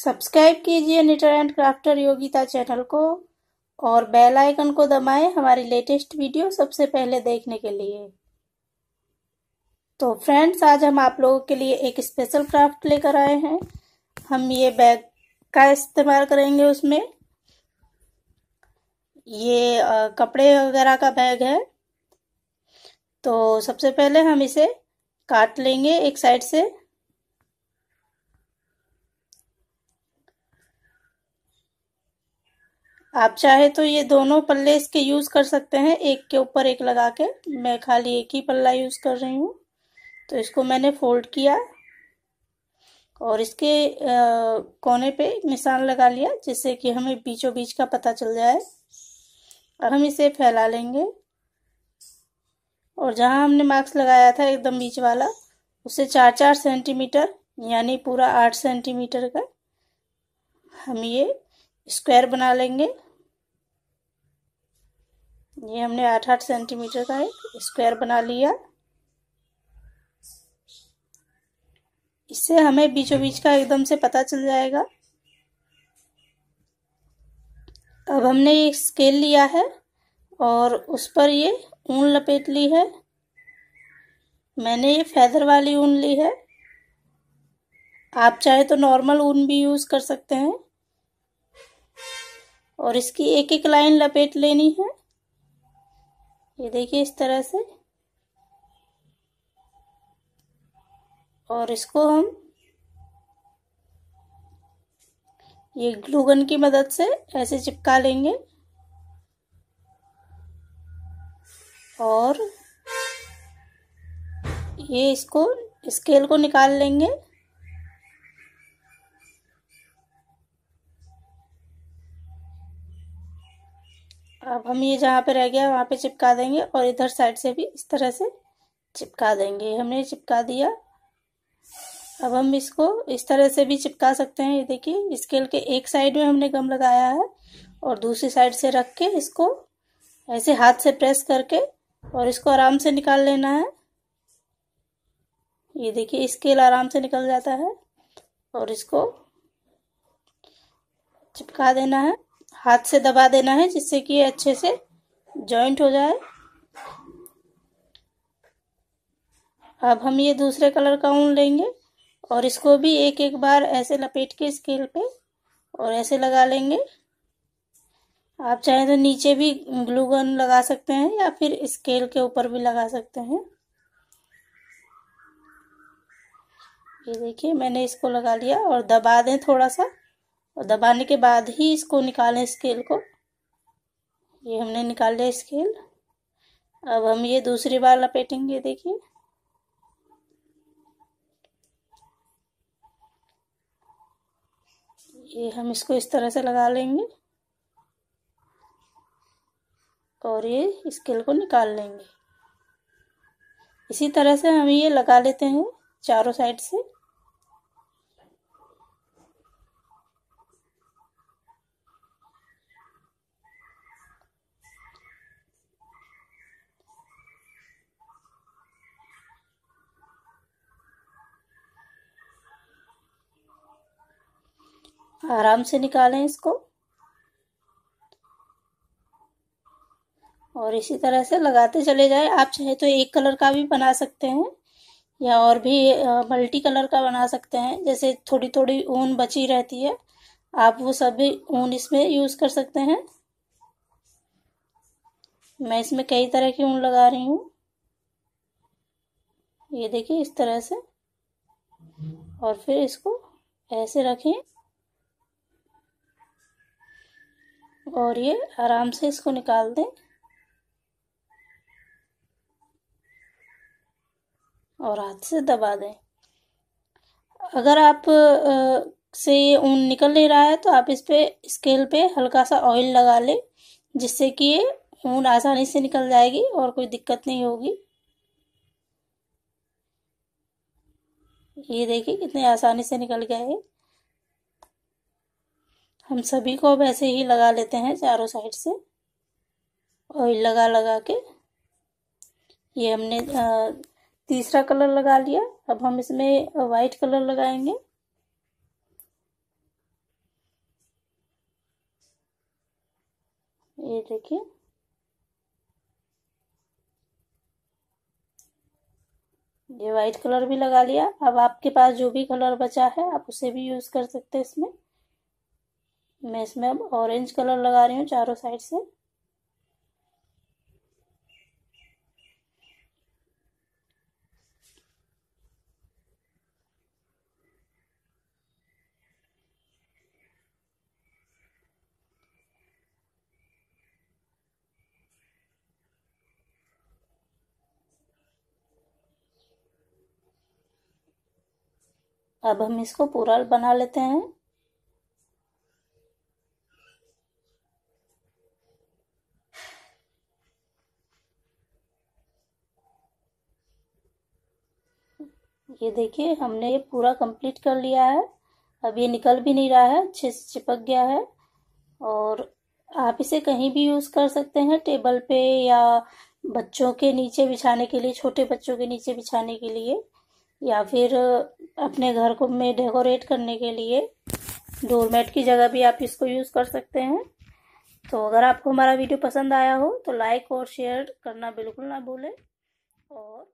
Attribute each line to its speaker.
Speaker 1: subscribe कीजिए knitter and crafter Yogita channel को और बेल आइकन को दबाएं हमारी लेटेस्ट वीडियो सबसे पहले देखने के लिए तो फ्रेंड्स आज हम आप लोगों के लिए एक स्पेशल क्राफ्ट लेकर आए हैं हम ये बैग का इस्तेमाल करेंगे उसमें ये आ, कपड़े वगैरह का बैग है तो सबसे पहले हम इसे काट लेंगे एक साइड से आप चाहे तो ये दोनों पल्ले इसके यूज़ कर सकते हैं एक के ऊपर एक लगा के मैं खाली एक ही पल्ला यूज़ कर रही हूँ तो इसको मैंने फोल्ड किया और इसके आ, कोने पे निशान लगा लिया जिससे कि हमें बीचों बीच का पता चल जाए और हम इसे फैला लेंगे और जहाँ हमने मार्क्स लगाया था एकदम बीच वाला उसे चार चार सेंटीमीटर यानी पूरा आठ सेंटीमीटर का हम ये स्क्वायर बना लेंगे ये हमने आठ आठ सेंटीमीटर का एक स्क्वायर बना लिया इससे हमें बीचों बीच का एकदम से पता चल जाएगा अब हमने ये स्केल लिया है और उस पर ये ऊन लपेट ली है मैंने ये फैदर वाली ऊन ली है आप चाहे तो नॉर्मल ऊन भी यूज़ कर सकते हैं और इसकी एक एक लाइन लपेट लेनी है ये देखिए इस तरह से और इसको हम ये ग्लूगन की मदद से ऐसे चिपका लेंगे और ये इसको स्केल को निकाल लेंगे अब हम ये जहाँ पे रह गया वहाँ पे चिपका देंगे और इधर साइड से भी इस तरह से चिपका देंगे हमने चिपका दिया अब हम इसको इस तरह से भी चिपका सकते हैं ये देखिए स्केल के एक साइड में हमने गम लगाया है और दूसरी साइड से रख के इसको ऐसे हाथ से प्रेस करके और इसको आराम से निकाल लेना है ये देखिए स्केल आराम से निकल जाता है और इसको चिपका देना है हाथ से दबा देना है जिससे कि अच्छे से जॉइंट हो जाए अब हम ये दूसरे कलर का ऊन लेंगे और इसको भी एक एक बार ऐसे लपेट के स्केल पे और ऐसे लगा लेंगे आप चाहें तो नीचे भी ग्लू गन लगा सकते हैं या फिर स्केल के ऊपर भी लगा सकते हैं ये देखिए मैंने इसको लगा लिया और दबा दें थोड़ा सा और दबाने के बाद ही इसको निकालें स्केल को ये हमने निकाल लिया स्केल अब हम ये दूसरी बार लपेटेंगे देखिए ये हम इसको इस तरह से लगा लेंगे और ये स्केल को निकाल लेंगे इसी तरह से हम ये लगा लेते हैं चारों साइड से आराम से निकालें इसको और इसी तरह से लगाते चले जाए आप चाहे तो एक कलर का भी बना सकते हैं या और भी मल्टी कलर का बना सकते हैं जैसे थोड़ी थोड़ी ऊन बची रहती है आप वो सभी ऊन इसमें यूज़ कर सकते हैं मैं इसमें कई तरह की ऊन लगा रही हूँ ये देखिए इस तरह से और फिर इसको ऐसे रखें और ये आराम से इसको निकाल दें और हाथ से दबा दें अगर आप से ये ऊन निकल नहीं रहा है तो आप इस पे स्केल पे हल्का सा ऑयल लगा लें जिससे कि ये ऊन आसानी से निकल जाएगी और कोई दिक्कत नहीं होगी ये देखिए कितने आसानी से निकल गया है हम सभी को वैसे ही लगा लेते हैं चारों साइड से ऑयल लगा लगा के ये हमने तीसरा कलर लगा लिया अब हम इसमें वाइट कलर लगाएंगे ये देखिए ये व्हाइट कलर भी लगा लिया अब आपके पास जो भी कलर बचा है आप उसे भी यूज कर सकते हैं इसमें मैं इसमें अब ऑरेंज कलर लगा रही हूँ चारों साइड से अब हम इसको पूरा बना लेते हैं ये देखिए हमने ये पूरा कंप्लीट कर लिया है अब ये निकल भी नहीं रहा है अच्छे से चिपक गया है और आप इसे कहीं भी यूज़ कर सकते हैं टेबल पे या बच्चों के नीचे बिछाने के लिए छोटे बच्चों के नीचे बिछाने के लिए या फिर अपने घर को में डेकोरेट करने के लिए डोरमेट की जगह भी आप इसको यूज़ कर सकते हैं तो अगर आपको हमारा वीडियो पसंद आया हो तो लाइक और शेयर करना बिल्कुल ना भूलें और